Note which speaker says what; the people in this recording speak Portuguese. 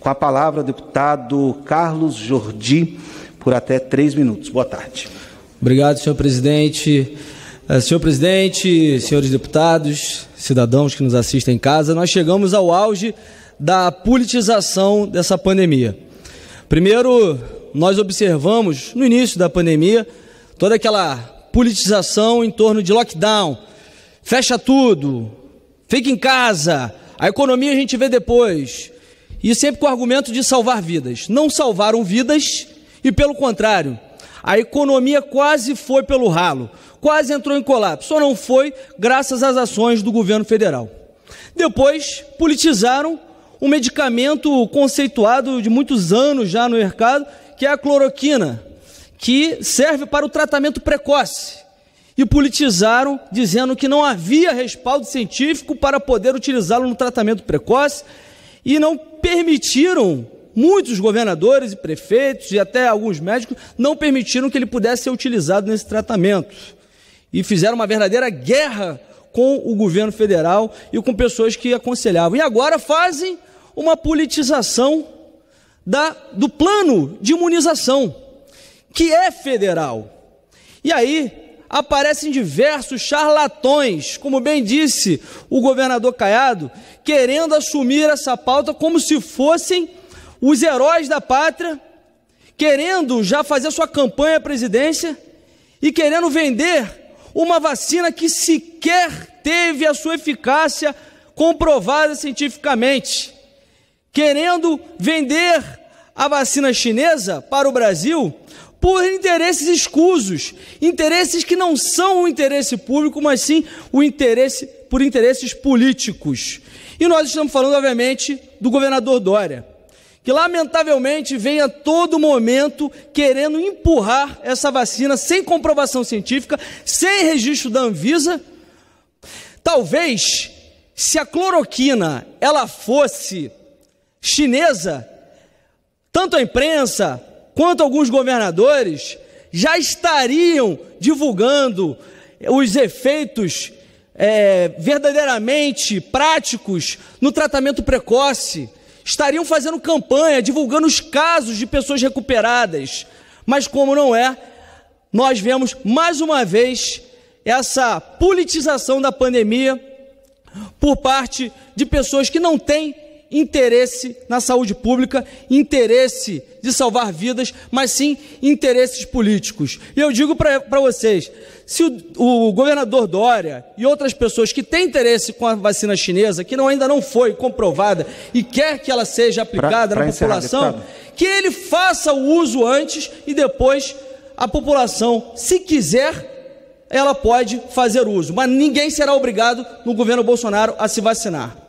Speaker 1: Com a palavra, deputado Carlos Jordi, por até três minutos. Boa tarde. Obrigado, senhor presidente. Eh, senhor presidente, senhores deputados, cidadãos que nos assistem em casa, nós chegamos ao auge da politização dessa pandemia. Primeiro, nós observamos no início da pandemia toda aquela politização em torno de lockdown, fecha tudo, fica em casa, a economia a gente vê depois. E sempre com o argumento de salvar vidas. Não salvaram vidas e, pelo contrário, a economia quase foi pelo ralo, quase entrou em colapso. Só não foi graças às ações do governo federal. Depois, politizaram um medicamento conceituado de muitos anos já no mercado, que é a cloroquina, que serve para o tratamento precoce. E politizaram dizendo que não havia respaldo científico para poder utilizá-lo no tratamento precoce e não permitiram, muitos governadores e prefeitos e até alguns médicos, não permitiram que ele pudesse ser utilizado nesse tratamento. E fizeram uma verdadeira guerra com o governo federal e com pessoas que aconselhavam. E agora fazem uma politização da, do plano de imunização, que é federal. E aí, aparecem diversos charlatões, como bem disse o governador Caiado, querendo assumir essa pauta como se fossem os heróis da pátria, querendo já fazer sua campanha à presidência e querendo vender uma vacina que sequer teve a sua eficácia comprovada cientificamente, querendo vender a vacina chinesa para o Brasil por interesses escusos, interesses que não são o interesse público, mas sim o interesse por interesses políticos. E nós estamos falando, obviamente, do governador Dória, que lamentavelmente vem a todo momento querendo empurrar essa vacina sem comprovação científica, sem registro da Anvisa. Talvez se a cloroquina ela fosse chinesa, tanto a imprensa quanto alguns governadores já estariam divulgando os efeitos é, verdadeiramente práticos no tratamento precoce, estariam fazendo campanha, divulgando os casos de pessoas recuperadas. Mas como não é, nós vemos mais uma vez essa politização da pandemia por parte de pessoas que não têm interesse na saúde pública, interesse de salvar vidas, mas sim interesses políticos. E eu digo para vocês: se o, o, governador Dória e outras pessoas que têm interesse com a vacina chinesa, que não, ainda não foi comprovada e quer que ela seja aplicada pra, pra na população, deputado. que ele faça o uso antes e depois a população, se quiser, ela pode fazer uso, mas ninguém será obrigado no governo Bolsonaro a se vacinar.